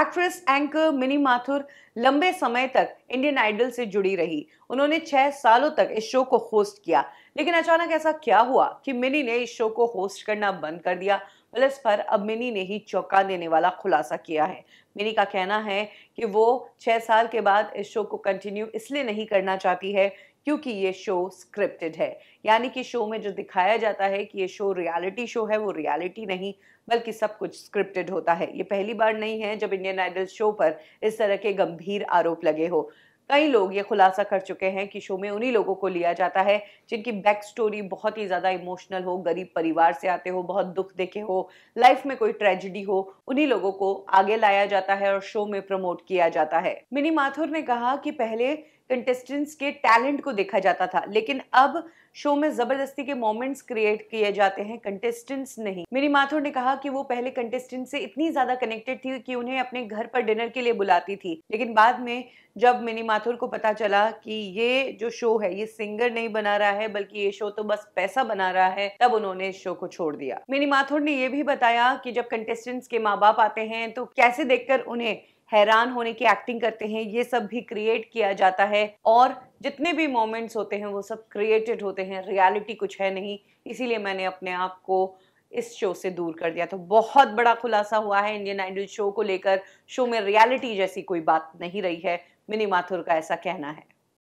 actress anchor mini Mathur लंबे समय तक इंडियन आइडल से जुड़ी रही उन्होंने छह सालों तक इस शो को होस्ट किया लेकिन अचानक ऐसा क्या हुआ कि मिनी ने इस शो को होस्ट करना बंद कर दिया पुलिस पर अब मिनी ने ही चौंका देने वाला खुलासा किया है मिनी का कहना है कि वो छह साल के बाद इस शो को कंटिन्यू इसलिए नहीं करना चाहती है क्योंकि ये शो स्क्रिप्टेड है यानी कि शो में जो दिखाया जाता है कि ये शो रियलिटी शो है वो रियलिटी नहीं बल्कि सब कुछ स्क्रिप्टेड होता है ये पहली बार नहीं है जब इंडियन आइडल शो पर इस तरह के गंभीर आरोप लगे हो कई लोग ये खुलासा कर चुके हैं कि शो में उन्हीं लोगों को लिया जाता है जिनकी बैक स्टोरी बहुत ही ज़्यादा इमोशनल हो गरीब परिवार से आते हो बहुत दुख देखे हो लाइफ में कोई ट्रेजिडी हो उन्हीं लोगों को आगे लाया जाता है और शो में प्रमोट किया जाता है मिनी माथुर ने कहा कि पहले कंटेस्टेंट्स के टैलेंट को देखा जाता था लेकिन अब शो में जबरदस्ती के मोमेंट्स क्रिएट किए जाते हैं कंटेस्टेंट्स नहीं मेरी माथुर ने कहा कि वो पहले कंटेस्टेंट से इतनी ज्यादा कनेक्टेड थी कि उन्हें अपने घर पर डिनर के लिए बुलाती थी लेकिन बाद में जब मिनी माथुर को पता चला कि ये जो शो है ये सिंगर नहीं बना रहा है बल्कि ये शो तो बस पैसा बना रहा है तब उन्होंने इस शो को छोड़ दिया मिनी माथुर ने यह भी बताया कि जब कंटेस्टेंट्स के माँ बाप आते हैं तो कैसे देखकर उन्हें हैरान होने की एक्टिंग करते हैं ये सब भी क्रिएट किया जाता है और जितने भी मोमेंट्स होते हैं वो सब क्रिएटेड होते हैं रियलिटी कुछ है नहीं इसीलिए मैंने अपने आप को इस शो से दूर कर दिया तो बहुत बड़ा खुलासा हुआ है इंडियन आइडल शो को लेकर शो में रियलिटी जैसी कोई बात नहीं रही है मिनी माथुर का ऐसा कहना है